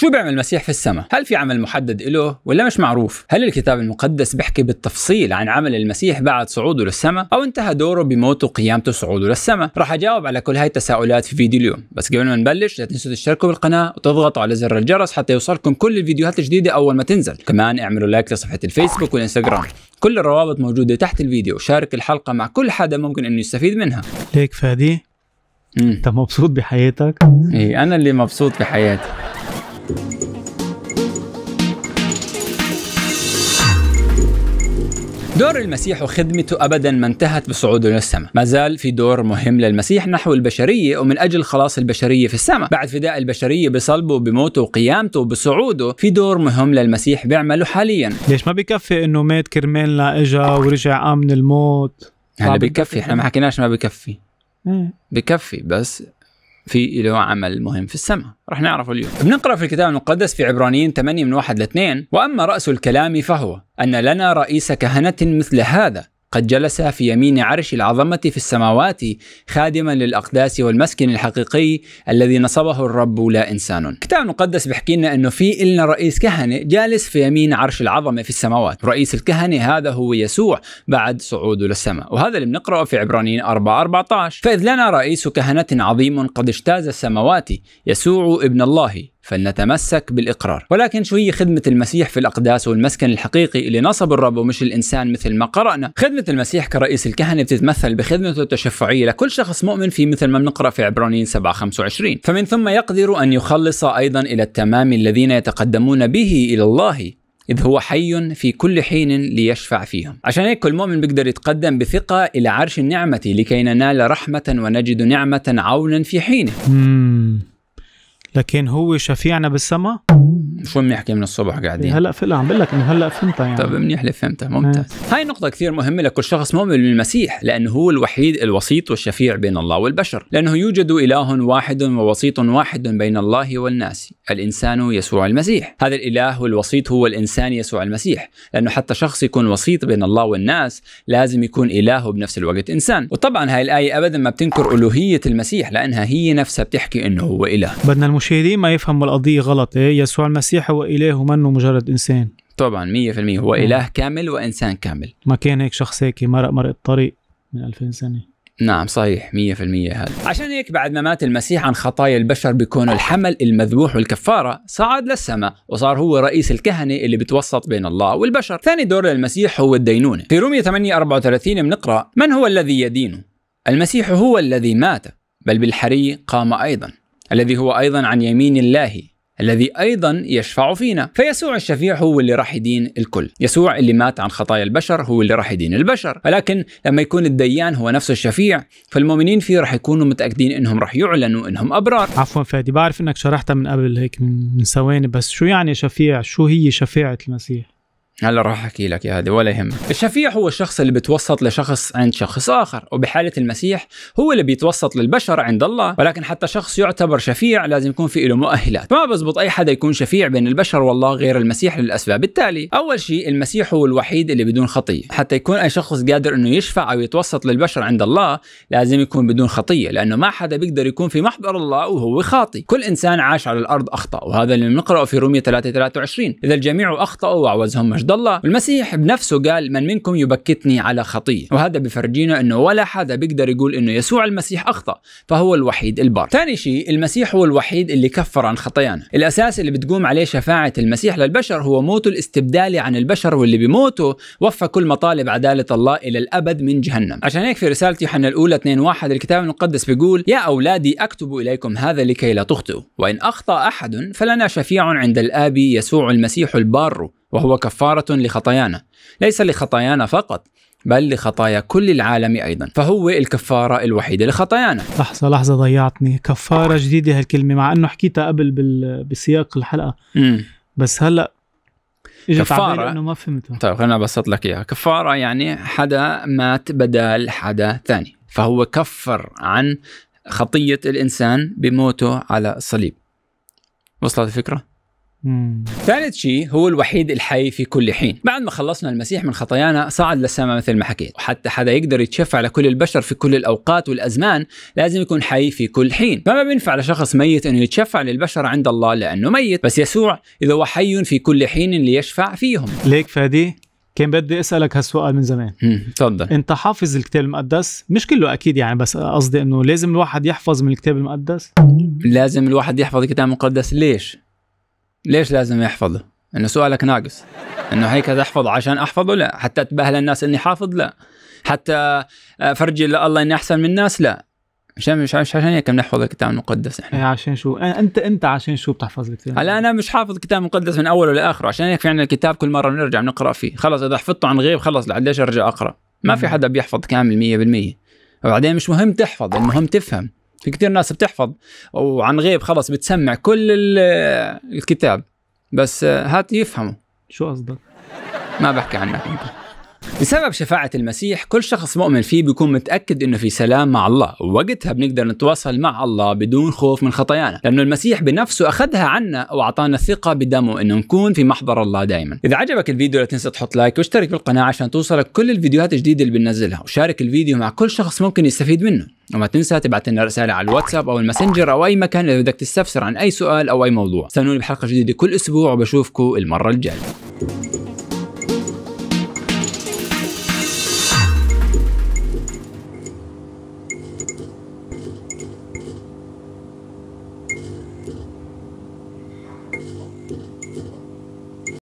شو بيعمل المسيح في السماء؟ هل في عمل محدد له ولا مش معروف؟ هل الكتاب المقدس بيحكي بالتفصيل عن عمل المسيح بعد صعوده للسماء او انتهى دوره بموته وقيامته صعوده للسماء؟ راح اجاوب على كل هاي التساؤلات في فيديو اليوم، بس قبل ما نبلش لا تنسوا تشتركوا بالقناه وتضغطوا على زر الجرس حتى يوصلكم كل الفيديوهات الجديدة اول ما تنزل، كمان اعملوا لايك لصفحة الفيسبوك والانستغرام، كل الروابط موجودة تحت الفيديو، وشارك الحلقة مع كل حدا ممكن انه يستفيد منها. ليك فادي؟ انت مبسوط بحياتك؟ ايه انا اللي مبسوط بحياتي. دور المسيح وخدمته أبدا ما انتهت بصعوده للسماء ما زال في دور مهم للمسيح نحو البشرية ومن أجل خلاص البشرية في السماء بعد فداء البشرية بصلبه بموته وقيامته وبصعوده في دور مهم للمسيح بيعمله حاليا ليش ما بكفي انه مات كرمالنا اجا ورجع من الموت هلا بكفي احنا ما حكيناش ما بكفي إيه. بكفي بس في له عمل مهم في السماء رح نعرفه اليوم بنقرأ في الكتاب المقدس في عبرانيين 8 من 1 ل 2 وأما رأس الكلام فهو أن لنا رئيس كهنة مثل هذا قد جلس في يمين عرش العظمة في السماوات خادما للأقداس والمسكن الحقيقي الذي نصبه الرب لا إنسان كتاب مقدس بحكي لنا أنه في إلنا رئيس كهنة جالس في يمين عرش العظمة في السماوات رئيس الكهنة هذا هو يسوع بعد صعوده للسماء وهذا اللي بنقرأه في عبرانيين 4 14 فإذ لنا رئيس كهنة عظيم قد اجتاز السماوات يسوع ابن الله فلنتمسك بالإقرار ولكن شو هي خدمة المسيح في الأقداس والمسكن الحقيقي اللي نصب الرب ومش الإنسان مثل ما قرأنا خدمة المسيح كرئيس الكهنة بتتمثل بخدمته التشفعية لكل شخص مؤمن في مثل ما بنقرأ في عبرانيين 7:25 فمن ثم يقدر أن يخلص أيضا إلى التمام الذين يتقدمون به إلى الله إذ هو حي في كل حين ليشفع فيهم عشان هيك كل مؤمن بيقدر يتقدم بثقة إلى عرش النعمة لكي ننال رحمة ونجد نعمة عونا في حينه لكن هو شفيعنا بالسما شو بنحكي من الصبح قاعدين هلا فل عم بقول لك انه هلا فهمتها يعني طيب منيح اللي فهمتها ممتاز هي. هاي نقطة كثير مهمة لكل شخص مؤمن بالمسيح لأنه هو الوحيد الوسيط والشفيع بين الله والبشر لأنه يوجد إله واحد ووسيط واحد بين الله والناس الإنسان يسوع المسيح هذا الإله والوسيط هو الإنسان يسوع المسيح لأنه حتى شخص يكون وسيط بين الله والناس لازم يكون إله بنفس الوقت إنسان وطبعا هاي الآية أبدا ما بتنكر ألوهية المسيح لأنها هي نفسها بتحكي أنه هو إله بدنا المشاهدين ما يفهموا القضية غلط إيه؟ يسوع المسيح المسيح هو إله ومنه مجرد إنسان طبعا 100% هو إله كامل وإنسان كامل ما كان هيك شخص هيك مرق مرق الطريق من 2000 سنة نعم صحيح 100% هذا عشان هيك بعد ما مات المسيح عن خطايا البشر بكون الحمل المذبوح والكفارة صعد للسماء وصار هو رئيس الكهنة اللي بتوسط بين الله والبشر ثاني دور للمسيح هو الدينونة في رومية 8 34 بنقرأ من هو الذي يدين المسيح هو الذي مات بل بالحري قام أيضا الذي هو أيضا عن يمين الله الذي أيضا يشفع فينا فيسوع الشفيع هو اللي راح يدين الكل يسوع اللي مات عن خطايا البشر هو اللي راح يدين البشر ولكن لما يكون الديان هو نفسه الشفيع فالمؤمنين فيه راح يكونوا متأكدين أنهم راح يعلنوا أنهم أبرار عفوا فادي بعرف أنك شرحتها من قبل هيك من ثواني بس شو يعني شفيع شو هي شفيعه المسيح هلا راح احكي لك يا هذه ولا يهمك. الشفيع هو الشخص اللي بيتوسط لشخص عند شخص اخر، وبحاله المسيح هو اللي بيتوسط للبشر عند الله، ولكن حتى شخص يعتبر شفيع لازم يكون في له مؤهلات، فما بزبط اي حدا يكون شفيع بين البشر والله غير المسيح للاسباب التالي، اول شيء المسيح هو الوحيد اللي بدون خطيه، حتى يكون اي شخص قادر انه يشفع او يتوسط للبشر عند الله لازم يكون بدون خطيه، لانه ما حدا بيقدر يكون في محضر الله وهو خاطي، كل انسان عاش على الارض اخطا، وهذا اللي بنقراه في رومية 3 23 اذا الجميع اخطاوا وعوزهم مجد عبد الله المسيح بنفسه قال من منكم يبكتني على خطيه وهذا بفرجينا انه ولا حدا بيقدر يقول انه يسوع المسيح اخطا فهو الوحيد البار ثاني شيء المسيح هو الوحيد اللي كفر عن خطايانا الاساس اللي بتقوم عليه شفاعه المسيح للبشر هو موته الاستبدالي عن البشر واللي بموته وفى كل مطالب عداله الله الى الابد من جهنم عشان هيك في رساله يوحنا الاولى 2 1 الكتاب المقدس بيقول يا اولادي اكتب اليكم هذا لكي لا تخطئوا وان اخطا احد فلنا شفيع عند الاب يسوع المسيح البار وهو كفارة لخطايانا ليس لخطايانا فقط بل لخطايا كل العالم أيضا فهو الكفارة الوحيدة لخطايانا لحظة لحظة ضيعتني كفارة جديدة هالكلمة مع أنه حكيتها قبل بسياق الحلقة م. بس هلأ كفارة انه ما فهمتها طيب خليني ابسط لك اياها، كفارة يعني حدا مات بدال حدا ثاني، فهو كفر عن خطية الانسان بموته على الصليب. وصلت الفكرة؟ ثالث شيء هو الوحيد الحي في كل حين بعد ما خلصنا المسيح من خطايانا صعد للسماء مثل ما حكيت وحتى حدا يقدر يتشفع لكل البشر في كل الأوقات والأزمان لازم يكون حي في كل حين فما بينفع لشخص ميت أنه يتشفع للبشر عند الله لأنه ميت بس يسوع إذا هو حي في كل حين ليشفع فيهم ليك فادي كان بدي اسالك هالسؤال من زمان تفضل انت حافظ الكتاب المقدس مش كله اكيد يعني بس قصدي انه لازم الواحد يحفظ من الكتاب المقدس لازم الواحد يحفظ الكتاب المقدس ليش ليش لازم يحفظه؟ انه سؤالك ناقص انه هيك تحفظ عشان احفظه لا حتى اتباهى للناس اني حافظ لا حتى افرجي الله اني احسن من الناس لا عشان مش عشان هيك بنحفظ الكتاب المقدس احنا إيه، عشان شو انت انت عشان شو بتحفظ الكتاب هلا انا مش حافظ الكتاب المقدس من اوله لاخره عشان هيك في عندنا الكتاب كل مره بنرجع بنقرا فيه خلص اذا حفظته عن غيب خلص ليش ارجع اقرا ما في حدا بيحفظ كامل 100% وبعدين مش مهم تحفظ المهم تفهم في كثير ناس بتحفظ وعن غيب خلص بتسمع كل الكتاب بس هات يفهموا شو قصدك؟ ما بحكي عنك انت بسبب شفاعة المسيح كل شخص مؤمن فيه بيكون متأكد انه في سلام مع الله ووقتها بنقدر نتواصل مع الله بدون خوف من خطايانا لانه المسيح بنفسه اخذها عنا واعطانا الثقة بدمه انه نكون في محضر الله دائما اذا عجبك الفيديو لا تنسى تحط لايك واشترك بالقناة عشان توصلك كل الفيديوهات الجديدة اللي بننزلها وشارك الفيديو مع كل شخص ممكن يستفيد منه وما تنسى تبعت لنا رسالة على الواتساب او الماسنجر او اي مكان اذا بدك تستفسر عن اي سؤال او اي موضوع استنوني بحلقة جديدة كل اسبوع وبشوفكم المرة الجاية